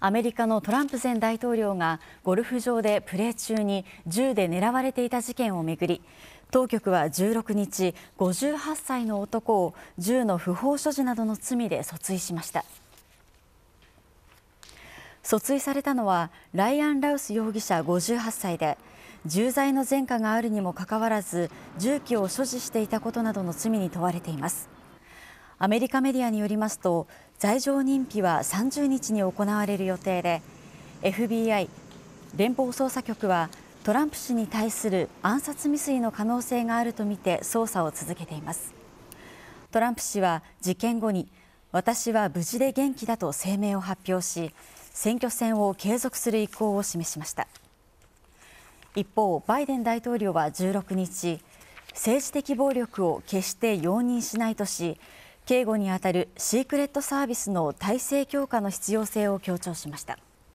アメリカのトランプ前大統領がゴルフ場でプレー中に銃で狙われていた事件をめぐり当局は16日58歳の男を銃の不法所持などの罪で訴追しました訴追されたのはライアン・ラウス容疑者58歳で重罪の前科があるにもかかわらず銃器を所持していたことなどの罪に問われています。アメリカメディアによりますと、罪状認否は30日に行われる予定で、FBI・ 連邦捜査局は、トランプ氏に対する暗殺未遂の可能性があるとみて捜査を続けています。トランプ氏は事件後に、私は無事で元気だと声明を発表し、選挙戦を継続する意向を示しました。一方、バイデン大統領は16日、政治的暴力を決して容認しないとし、警護にあたるシークレットサービスの体制強化の必要性を強調しました。